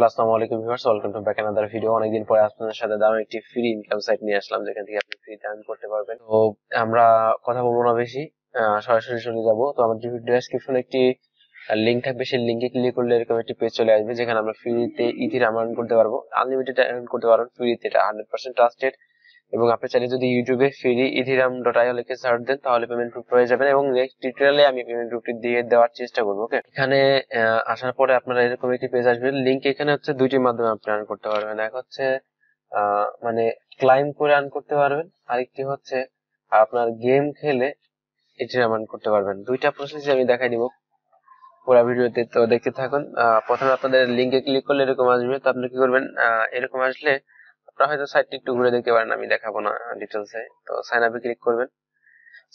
hello আসসালামু আলাইকুম viewers welcome to back another video অনেকদিন পরে আপনাদের সাথে দাম একটি ফ্রি ইনকাম সাইট নিয়ে আসলাম যেখান থেকে আপনি ফ্রি আর্ন করতে পারবেন তো আমরা কথা বলবো না বেশি সরাসরি চলে যাব তো আমাদের ডেসক্রিপশনে একটি লিঙ্ক থাকবে সেই লিঙ্কে ক্লিক করলে এরকম একটি পেজ চলে আসবে যেখানে আমরা ফ্রিতে ইথির আর্ন করতে পারবো আনলিমিটেড আর্ন করতে পারবেন ফ্রিতে এটা হান্ড্রেড পার্সেন্ট ট্রাস্টেড এবং আপনি চাইলে যদি ইউটিউবে ফ্রি ইথিরাম ডট আই লিখে সার্চ দেন তাহলে পেমেন্ট প্রুফ পেয়ে যাবেন এবং নেক্সট টিউটোরিয়ালে আমি পেমেন্ট প্রুফটি দিয়ে দেওয়ার চেষ্টা করবো ওকে এখানে আসার পরে আপনারা এরকম একটি পেজ আসবে লিঙ্ক এখানে হচ্ছে দুইটি মাধ্যমে আপনি আর্ন করতে পারবেন এক হচ্ছে মানে ক্লাইম করে আর্ন করতে পারবেন আরেকটি হচ্ছে আপনার গেম খেলে ইথিরাম আর্ন করতে পারবেন দুইটা প্রসেস আমি দেখাই দিব পুরো ভিডিওতে তো দেখতে থাকুন প্রথমে আপনাদের লিঙ্কে ক্লিক করলে এরকম আসবে তো আপনি কি করবেন এরকম আসলে আপনারা হয়তো সাইটটি একটু ঘুরে দেখতে পারেন আমি দেখাবো না ডিটেলসে তো সাইন আপে ক্লিক করবেন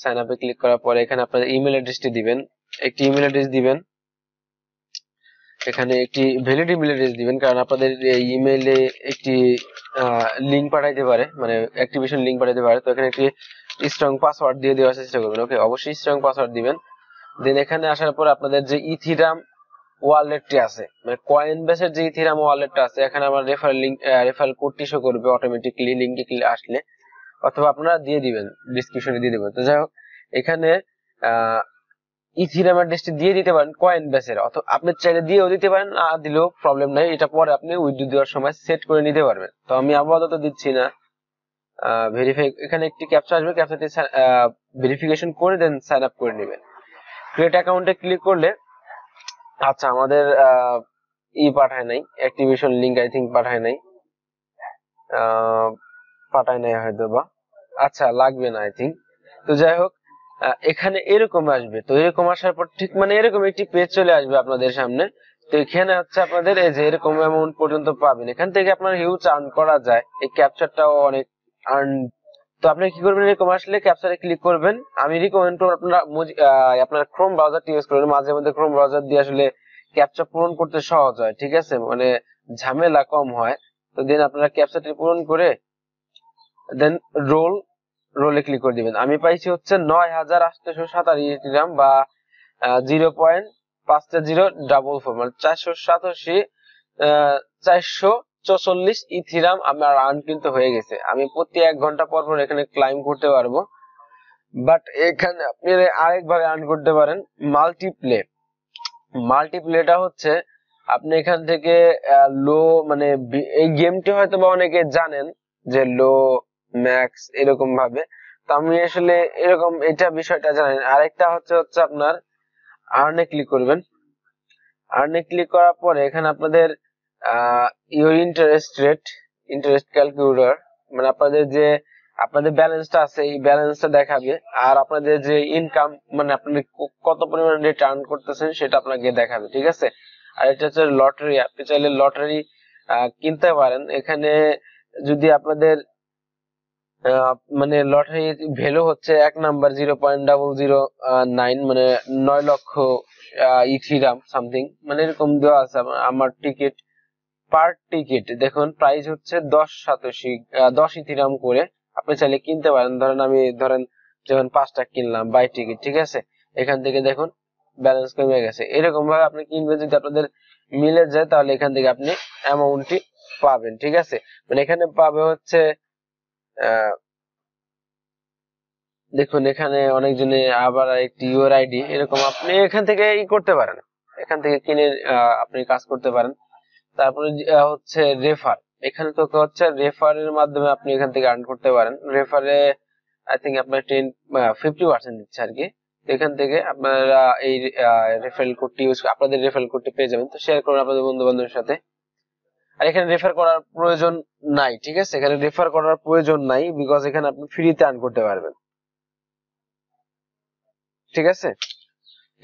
সাইন আপে ক্লিক করার পরে এখানে আপনাদের ইমেল অ্যাড্রেসটি দিবেন একটি ইমেল অ্যাড্রেস দিবেন এখানে একটি ভ্যালিড ইমেল অ্যাড্রেস দিবেন কারণ আপনাদের ইমেইলে একটি লিংক পাঠাইতে পারে মানে অ্যাক্টিভেশন লিংক পাঠাইতে পারে তো এখানে একটি স্ট্রং পাসওয়ার্ড দিয়ে দেওয়ার চেষ্টা করবেন ওকে অবশ্যই স্ট্রং পাসওয়ার্ড দিবেন দেন এখানে আসার পর আপনাদের যে ইথিরাম e ওয়ালেটটি আছে মানে কয়েন বেসের যে ইথিরাম ওয়ালেটটা আছে এখানে আমার রেফারেল লিঙ্ক রেফারেল কোডটি শো করবে অটোমেটিকলি ক্লিক আসলে অথবা আপনারা দিয়ে দিবেন ডিসক্রিপশনে দিয়ে দিবেন তো যাই হোক এখানে ইথিরাম অ্যাড্রেসটি দিয়ে দিতে পারেন কয়েন বেসের অথবা আপনি চাইলে দিয়েও দিতে পারেন না দিলেও প্রবলেম নাই এটা পরে আপনি উইথড্র দেওয়ার সময় সেট করে নিতে পারবেন তো আমি আপাতত দিচ্ছি না ভেরিফাই এখানে একটি ক্যাপচা আসবে ক্যাপচাতে ভেরিফিকেশন করে দেন সাইন আপ করে নেবেন ক্রিয়েট অ্যাকাউন্টে ক্লিক করলে আচ্ছা আমাদের ই পাঠায় নাই অ্যাক্টিভেশন লিংক আই থিঙ্ক পাঠায় নাই পাঠায় নাই হয়তো বা আচ্ছা লাগবে না আই থিঙ্ক তো যাই হোক এখানে এরকম আসবে তো এরকম আসার পর ঠিক মানে এরকম একটি পেজ চলে আসবে আপনাদের সামনে তো এখানে হচ্ছে আপনাদের এই যে এরকম অ্যামাউন্ট পর্যন্ত পাবেন এখান থেকে আপনার হিউজ আর্ন করা যায় এই ক্যাপচারটাও অনেক আর্ন তো আপনি কি করবেন এরকম আসলে ক্যাপচারে ক্লিক করবেন আমি রিকমেন্ড করব আপনারা আপনার ক্রোম ব্রাউজারটি ইউজ করবেন মাঝে মধ্যে ক্রোম ব্রাউজার দিয়ে আসলে ক্যাপচার পূরণ করতে সহজ হয় ঠিক আছে মানে ঝামেলা কম হয় তো দেন আপনারা ক্যাপচারটি পূরণ করে দেন রোল রোলে ক্লিক করে দিবেন আমি পাইছি হচ্ছে নয় হাজার আটশো সাতাশি গ্রাম বা জিরো পয়েন্ট পাঁচটা জিরো ডাবল ফোর মানে চারশো সাতাশি চারশো চল্লিশ ইথিরাম আমার আর্ন কিন্তু হয়ে গেছে আমি প্রতি এক ঘন্টা পর পর এখানে ক্লাইম করতে পারবো বাট এখানে আপনি আরেকভাবে আর্ন করতে পারেন মাল্টিপ্লে মাল্টিপ্লেটা হচ্ছে আপনি এখান থেকে লো মানে এই গেমটি হয়তো বা অনেকে জানেন যে লো ম্যাক্স এরকম ভাবে তো আমি আসলে এরকম এটা বিষয়টা জানেন আরেকটা হচ্ছে হচ্ছে আপনার আর্নে ক্লিক করবেন আর্নে ক্লিক করার পরে এখানে আপনাদের your interest rate interest calculator মানে আপনাদের যে আপনাদের ব্যালেন্সটা আছে এই ব্যালেন্সটা দেখাবে আর আপনাদের যে ইনকাম মানে আপনি কত পরিমাণ রিটার্ন করতেছেন সেটা আপনাকে দেখাবে ঠিক আছে আর এটা হচ্ছে লটারি আপনি চাইলে লটারি কিনতে পারেন এখানে যদি আপনাদের মানে লটারি ভ্যালু হচ্ছে এক number zero point double zero nine মানে নয় লক্ষ ইথিরাম সামথিং মানে এরকম দেওয়া আছে আমার টিকিট পার টিকিট দেখুন প্রাইস হচ্ছে দশ সাতশি দশ ইথিরাম করে আপনি চাইলে কিনতে পারেন ধরেন আমি ধরেন যখন পাঁচটা কিনলাম বাই টিকিট ঠিক আছে এখান থেকে দেখুন ব্যালেন্স কমে গেছে এরকম ভাবে আপনি কিনবেন যদি আপনাদের মিলে যায় তাহলে এখান থেকে আপনি অ্যামাউন্টটি পাবেন ঠিক আছে মানে এখানে পাবে হচ্ছে দেখুন এখানে অনেকজনে আবার একটি ইউর আইডি এরকম আপনি এখান থেকে ই করতে পারেন এখান থেকে কিনে আপনি কাজ করতে পারেন তারপরে হচ্ছে রেফার এখানে তো হচ্ছে রেফারের মাধ্যমে আপনি এখান থেকে আর্ন করতে পারেন রেফারে আই থিঙ্ক আপনার টেন ফিফটি পার্সেন্ট দিচ্ছে আর কি এখান থেকে আপনারা এই রেফারেল কোডটি ইউজ আপনাদের রেফারেল কোডটি পেয়ে যাবেন তো শেয়ার করুন আপনাদের বন্ধু বান্ধবের সাথে আর এখানে রেফার করার প্রয়োজন নাই ঠিক আছে এখানে রেফার করার প্রয়োজন নাই বিকজ এখানে আপনি ফ্রিতে আর্ন করতে পারবেন ঠিক আছে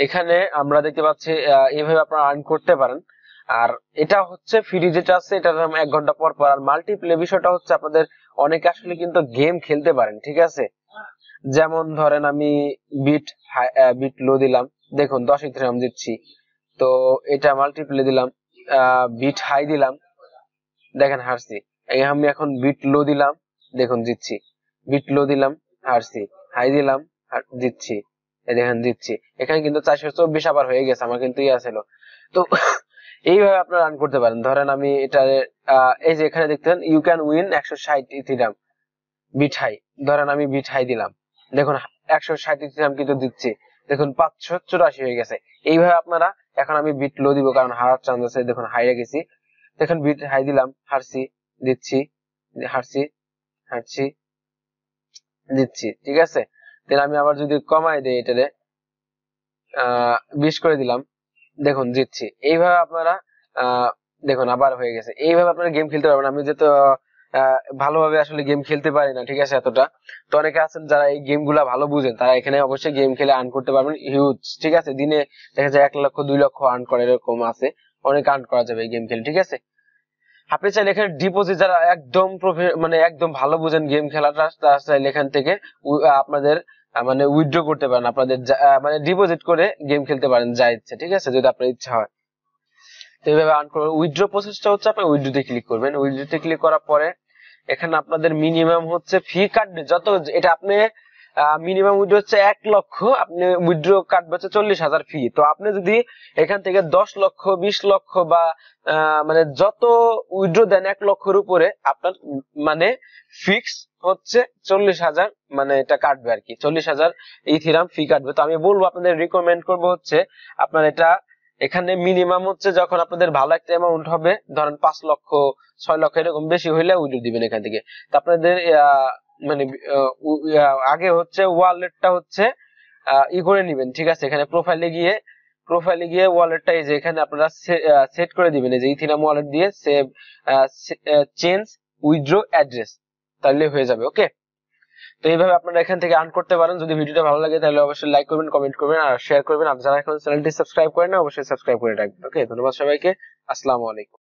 এখানে আমরা দেখতে পাচ্ছি এইভাবে আপনারা আর্ন করতে পারেন আর এটা হচ্ছে ফ্রি যেটা আছে এটার নাম এক ঘন্টা পর পর আর মাল্টিপ্লে বিষয়টা হচ্ছে আপনাদের অনেকে আসলে কিন্তু গেম খেলতে পারেন ঠিক আছে যেমন ধরেন আমি বিট বিট লো দিলাম দেখুন দশ ইথ্রাম দিচ্ছি তো এটা মাল্টিপ্লে দিলাম বিট হাই দিলাম দেখেন হারছি আমি এখন বিট লো দিলাম দেখুন দিচ্ছি বিট লো দিলাম হারছি হাই দিলাম জিতছি দেখেন দিচ্ছি এখানে কিন্তু চারশো চব্বিশ আবার হয়ে গেছে আমার কিন্তু ইয়া ছিল তো এইভাবে আপনারা রান করতে পারেন ধরেন আমি এটা এই যে এখানে দেখতেন ইউ ক্যান উইন একশো ষাট ইথিরাম বিঠাই ধরেন আমি বিঠাই দিলাম দেখুন একশো ষাট ইথিরাম কিন্তু দিচ্ছি দেখুন পাঁচশো চুরাশি হয়ে গেছে এইভাবে আপনারা এখন আমি বিট লো দিব কারণ হারার চান্স আছে দেখুন হাইরে গেছি দেখুন বিট হাই দিলাম হারছি দিচ্ছি হারছি হারছি দিচ্ছি ঠিক আছে তাহলে আমি আবার যদি কমাই দিই এটারে আহ বিশ করে দিলাম দেখুন জিতছি এইভাবে আপনারা দেখুন আবার হয়ে গেছে এইভাবে আপনারা গেম খেলতে পারবেন আমি যেহেতু ভালোভাবে আসলে গেম খেলতে পারি না ঠিক আছে এতটা তো অনেকে আছেন যারা এই গেম গুলা ভালো বুঝেন তারা এখানে অবশ্যই গেম খেলে আর্ন করতে পারবেন হিউজ ঠিক আছে দিনে দেখা যায় এক লক্ষ দুই লক্ষ আর্ন করে এরকম আছে অনেক আর্ন করা যাবে এই গেম খেলে ঠিক আছে আপনি চাইলে এখানে ডিপোজিট যারা একদম মানে একদম ভালো বুঝেন গেম খেলাটা তারা চাইলে এখান থেকে আপনাদের মানে উইথড্র করতে পারেন আপনাদের মানে ডিপোজিট করে গেম খেলতে পারেন যা ইচ্ছে ঠিক আছে যদি আপনার ইচ্ছা হয় তো এইভাবে আর্ন করবেন উইথড্র প্রসেসটা হচ্ছে আপনি তে ক্লিক করবেন তে ক্লিক করার পরে এখানে আপনাদের মিনিমাম হচ্ছে ফি কাটবে যত এটা আপনি মিনিমাম উইড্রো হচ্ছে এক লক্ষ আপনি উইড্রো কাটবে হচ্ছে চল্লিশ হাজার ফি তো আপনি যদি এখান থেকে দশ লক্ষ বিশ লক্ষ বা মানে যত উইড্রো দেন এক লক্ষর উপরে আপনার মানে ফিক্স হচ্ছে চল্লিশ হাজার মানে এটা কাটবে আর কি চল্লিশ হাজার ইথিরাম ফি কাটবে তো আমি বলবো আপনাদের রিকমেন্ড করব হচ্ছে আপনার এটা এখানে মিনিমাম হচ্ছে যখন আপনাদের ভালো একটা অ্যামাউন্ট হবে ধরেন পাঁচ লক্ষ ছয় লক্ষ এরকম বেশি হইলে উইড্রো দিবেন এখান থেকে তো আপনাদের মানে আগে হচ্ছে ওয়ালেটটা হচ্ছে ই করে নেবেন ঠিক আছে এখানে প্রোফাইলে গিয়ে প্রোফাইলে গিয়ে ওয়ালেটটা এই যে এখানে আপনারা সেট করে দিবেন এই যে ইথিনাম ওয়ালেট দিয়ে সেভ চেঞ্জ উইথড্র অ্যাড্রেস তাহলে হয়ে যাবে ওকে তো এইভাবে আপনারা এখান থেকে আর্ন করতে পারেন যদি ভিডিওটা ভালো লাগে তাহলে অবশ্যই লাইক করবেন কমেন্ট করবেন আর শেয়ার করবেন আর যারা এখন চ্যানেলটি সাবস্ক্রাইব করেন না অবশ্যই সাবস্ক্রাইব করে রাখবেন ওকে ধন্যবাদ সবাইকে আসসালামু আলাইকুম